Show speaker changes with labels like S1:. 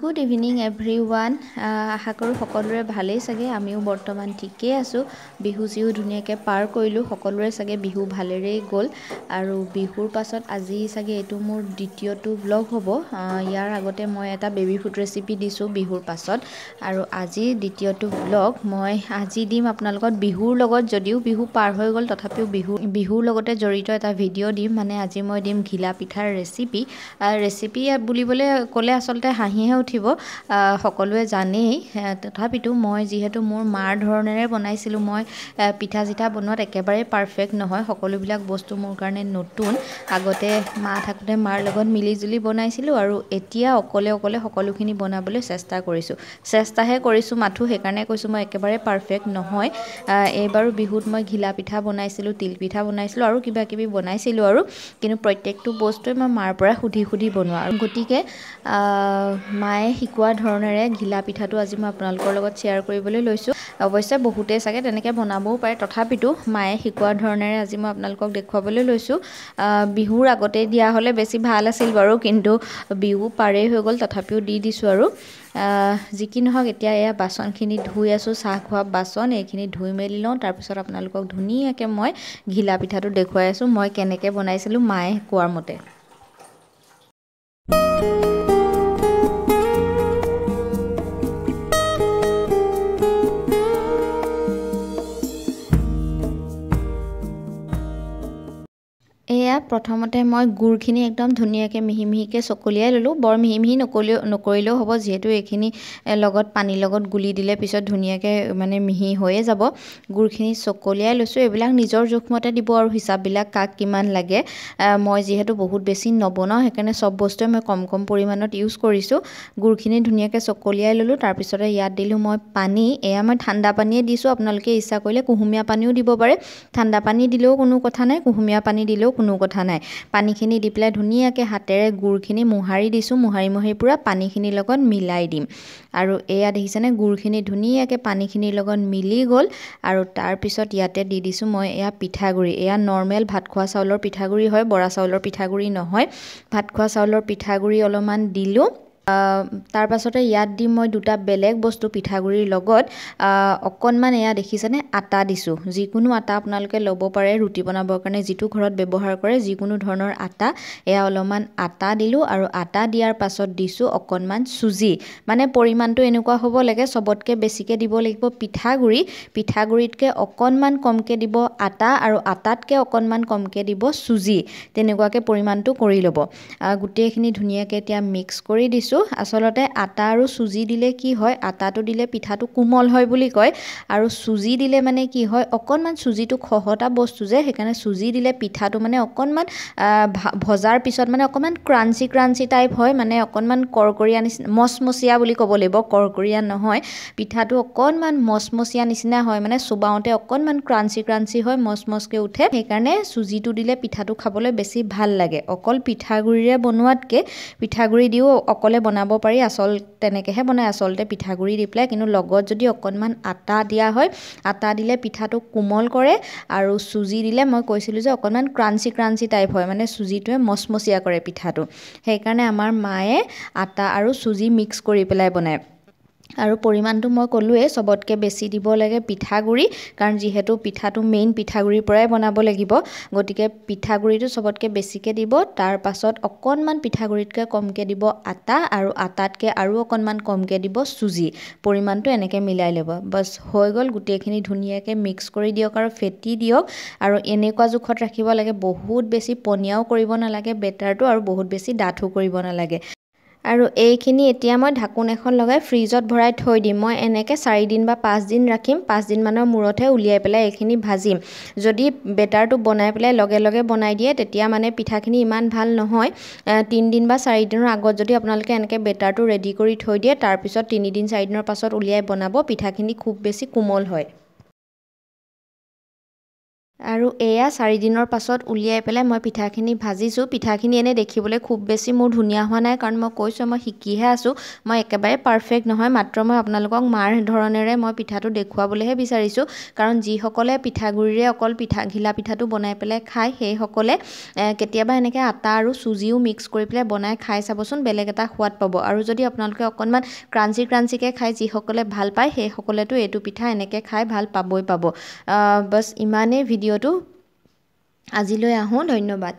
S1: good evening everyone আশা কৰোঁ সকলোৰে ভালেই চাগে আমিও বৰ্তমান ঠিকেই আছোঁ বিহু চিহু ধুনীয়াকৈ পাৰ কৰিলোঁ সকলোৰে চাগে বিহু ভালেৰেই গ'ল আৰু বিহুৰ পাছত আজি চাগে এইটো মোৰ দ্বিতীয়টো ব্লগ হ'ব ইয়াৰ আগতে মই এটা বেবী ফুড ৰেচিপি দিছোঁ বিহুৰ পাছত আৰু আজি দ্বিতীয়টো ব্লগ মই আজি দিম আপোনালোকৰ বিহুৰ লগত যদিও বিহু পাৰ হৈ গ'ল তথাপিও বিহু বিহুৰ লগতে জড়িত এটা ভিডিঅ' দিম মানে আজি মই দিম ঘিলা পিঠাৰ ৰেচিপি ৰেচিপি বুলিবলৈ ক'লে আচলতে হাঁহিহে মনতহে উঠিব সকলোৱে জানেই তথাপিতো মই যিহেতু মোৰ মাৰ ধৰণেৰে বনাইছিলোঁ মই পিঠা চিঠা বনোৱাত একেবাৰে পাৰফেক্ট নহয় সকলোবিলাক বস্তু মোৰ কাৰণে নতুন আগতে মা থাকোঁতে মাৰ লগত মিলিজুলি বনাইছিলোঁ আৰু এতিয়া অকলে অকলে সকলোখিনি বনাবলৈ চেষ্টা কৰিছোঁ চেষ্টাহে কৰিছোঁ মাথোঁ সেইকাৰণে কৈছোঁ মই একেবাৰে পাৰফেক্ট নহয় এইবাৰো বিহুত মই ঘিলা পিঠা বনাইছিলোঁ তিলপিঠা বনাইছিলোঁ আৰু কিবা কিবি বনাইছিলোঁ আৰু কিন্তু প্ৰত্যেকটো বস্তুৱে মই মাৰ পৰা সুধি সুধি বনোৱা আৰু গতিকে মায়ে শিকোৱা ধৰণেৰে ঘিলা পিঠাটো আজি মই আপোনালোকৰ লগত শ্বেয়াৰ কৰিবলৈ লৈছোঁ অৱশ্যে বহুতেই চাগে তেনেকৈ বনাবও পাৰে তথাপিতো মায়ে শিকোৱা ধৰণেৰে আজি মই আপোনালোকক দেখুৱাবলৈ লৈছোঁ বিহুৰ আগতে দিয়া হ'লে বেছি ভাল আছিল বাৰু কিন্তু বিহু পাৰেই হৈ গ'ল তথাপিও দি দিছোঁ আৰু যি কি নহওক এতিয়া এয়া বাচনখিনি ধুই আছোঁ চাহ খোৱা বাচন এইখিনি ধুই মেলি লওঁ তাৰপিছত আপোনালোকক ধুনীয়াকৈ মই ঘিলা পিঠাটো দেখুৱাই আছোঁ মই কেনেকৈ বনাইছিলোঁ মায়ে কোৱাৰ মতে এতিয়া প্ৰথমতে মই গুৰখিনি একদম ধুনীয়াকৈ মিহি মিহিকৈ চকলিয়াই ল'লোঁ বৰ মিহি মিহি নকলিও নকৰিলেও হ'ব যিহেতু এইখিনি লগত পানীৰ লগত গুলি দিলে পিছত ধুনীয়াকৈ মানে মিহি হৈয়ে যাব গুৰখিনি চকলিয়াই লৈছোঁ এইবিলাক নিজৰ জোখমতে দিব আৰু হিচাপবিলাক কাক কিমান লাগে মই যিহেতু বহুত বেছি নবনাওঁ সেইকাৰণে চব বস্তুৱে মই কম কম পৰিমাণত ইউজ কৰিছোঁ গুৰখিনি ধুনীয়াকৈ চকলিয়াই ল'লোঁ তাৰপিছতে ইয়াত দিলোঁ মই পানী এয়া মই ঠাণ্ডা পানীয়ে দিছোঁ আপোনালোকে ইচ্ছা কৰিলে কুহুমীয়া পানীও দিব পাৰে ঠাণ্ডা পানী দিলেও কোনো কথা নাই কুহুমীয়া পানী দিলেও কোনো কথা নাই পানীখিনি দি পেলাই ধুনীয়াকৈ হাতেৰে গুড়খিনি মোহাৰি দিছোঁ মোহাৰি মোহাৰি পূৰা পানীখিনিৰ লগত মিলাই দিম আৰু এয়া দেখিছেনে গুৰখিনি ধুনীয়াকৈ পানীখিনিৰ লগত মিলি গ'ল আৰু তাৰপিছত ইয়াতে দি দিছোঁ মই এয়া পিঠাগুড়ি এয়া নৰ্মেল ভাত খোৱা চাউলৰ পিঠাগুড়ি হয় বৰা চাউলৰ পিঠাগুড়ি নহয় ভাত খোৱা চাউলৰ পিঠাগুড়ি অলপমান দিলোঁ তাৰ পাছতে ইয়াত দি মই দুটা বেলেগ বস্তু পিঠাগুড়িৰ লগত অকণমান এয়া দেখিছেনে আটা দিছোঁ যিকোনো আটা আপোনালোকে ল'ব পাৰে ৰুটি বনাবৰ কাৰণে যিটো ঘৰত ব্যৱহাৰ কৰে যিকোনো ধৰণৰ আটা এয়া অলপমান আটা দিলোঁ আৰু আটা দিয়াৰ পাছত দিছোঁ অকণমান চুজি মানে পৰিমাণটো এনেকুৱা হ'ব লাগে চবতকৈ বেছিকৈ দিব লাগিব পিঠাগুড়ি পিঠাগুড়িতকৈ অকণমান কমকৈ দিব আটা আৰু আটাতকৈ অকণমান কমকৈ দিব চুজি তেনেকুৱাকৈ পৰিমাণটো কৰি ল'ব গোটেইখিনি ধুনীয়াকৈ এতিয়া মিক্স কৰি দিছোঁ দিছোঁ আচলতে আটা আৰু চুজি দিলে কি হয় আটাটো দিলে পিঠাটো কোমল হয় বুলি কয় আৰু চুজি দিলে মানে কি হয় অকণমান চুজিটো খহটা বস্তু যে সেইকাৰণে চুজি দিলে পিঠাটো মানে অকণমান ভজাৰ পিছত মানে অকণমান ক্ৰাঞ্চি ক্ৰাঞ্চি টাইপ হয় মানে অকণমান কৰকৰীয়া নিচিনা মচমচীয়া বুলি ক'ব লাগিব কৰকৰীয়া নহয় পিঠাটো অকণমান মচমচীয়া নিচিনা হয় মানে চোবাওঁতে অকণমান ক্ৰাঞ্চি ক্ৰাঞ্চি হয় মচমচকৈ উঠে সেইকাৰণে চুজিটো দিলে পিঠাটো খাবলৈ বেছি ভাল লাগে অকল পিঠাগুড়িৰে বনোৱাতকৈ পিঠাগুড়ি দিও অকলে বনাব পাৰি আচল তেনেকৈহে বনায় আচলতে পিঠাগুড়ি দি পেলাই কিন্তু লগত যদি অকণমান আটা দিয়া হয় আটা দিলে পিঠাটো কোমল কৰে আৰু চুজি দিলে মই কৈছিলোঁ যে অকণমান ক্ৰাঞ্চি ক্ৰাঞ্চি টাইপ হয় মানে চুজিটোৱে মচমচীয়া কৰে পিঠাটো সেইকাৰণে আমাৰ মায়ে আটা আৰু চুজি মিক্স কৰি পেলাই বনায় আৰু পৰিমাণটো মই ক'লোৱেই চবতকৈ বেছি দিব লাগে পিঠাগুড়ি কাৰণ যিহেতু পিঠাটো মেইন পিঠাগুড়িৰ পৰাই বনাব লাগিব গতিকে পিঠাগুড়িটো চবতকৈ বেছিকৈ দিব তাৰপাছত অকণমান পিঠাগুড়িতকৈ কমকৈ দিব আটা আৰু আটাতকৈ আৰু অকণমান কমকৈ দিব চুজি পৰিমাণটো এনেকৈ মিলাই ল'ব বাছ হৈ গ'ল গোটেইখিনি ধুনীয়াকৈ মিক্স কৰি দিয়ক আৰু ফেটি দিয়ক আৰু এনেকুৱা জোখত ৰাখিব লাগে বহুত বেছি পনীয়াও কৰিব নালাগে বেটাৰটো আৰু বহুত বেছি ডাঠো কৰিব নালাগে আৰু এইখিনি এতিয়া মই ঢাকোন এখন লগাই ফ্ৰিজত ভৰাই থৈ দিম মই এনেকৈ চাৰিদিন বা পাঁচদিন ৰাখিম পাঁচদিনমানৰ মূৰতহে উলিয়াই পেলাই এইখিনি ভাজিম যদি বেটাৰটো বনাই পেলাই লগে লগে বনাই দিয়ে তেতিয়া মানে পিঠাখিনি ইমান ভাল নহয় তিনিদিন বা চাৰিদিনৰ আগত যদি আপোনালোকে এনেকৈ বেটাৰটো ৰেডি কৰি থৈ দিয়ে তাৰপিছত তিনিদিন চাৰিদিনৰ পাছত উলিয়াই বনাব পিঠাখিনি খুব বেছি কোমল হয় আৰু এয়া চাৰিদিনৰ পাছত উলিয়াই পেলাই মই পিঠাখিনি ভাজিছোঁ পিঠাখিনি এনেই দেখিবলৈ খুব বেছি মোৰ ধুনীয়া হোৱা নাই কাৰণ মই কৈছোঁ মই শিকিহে আছোঁ মই একেবাৰে পাৰফেক্ট নহয় মাত্ৰ মই আপোনালোকক মাৰ ধৰণেৰে মই পিঠাটো দেখুৱাবলৈহে বিচাৰিছোঁ কাৰণ যিসকলে পিঠাগুড়িৰে অকল পিঠা ঘিলা পিঠাটো বনাই পেলাই খায় সেইসকলে কেতিয়াবা এনেকৈ আটা আৰু চুজিও মিক্স কৰি পেলাই বনাই খাই চাবচোন বেলেগ এটা সোৱাদ পাব আৰু যদি আপোনালোকে অকণমান ক্ৰাঞ্চি ক্ৰাঞ্চিকৈ খায় যিসকলে ভাল পায় সেইসকলেতো এইটো পিঠা এনেকৈ খাই ভাল পাবই পাব বাছ ইমানেই ভিডিঅ' ভিডিঅ'টো আজিলৈ আহোঁ ধন্যবাদ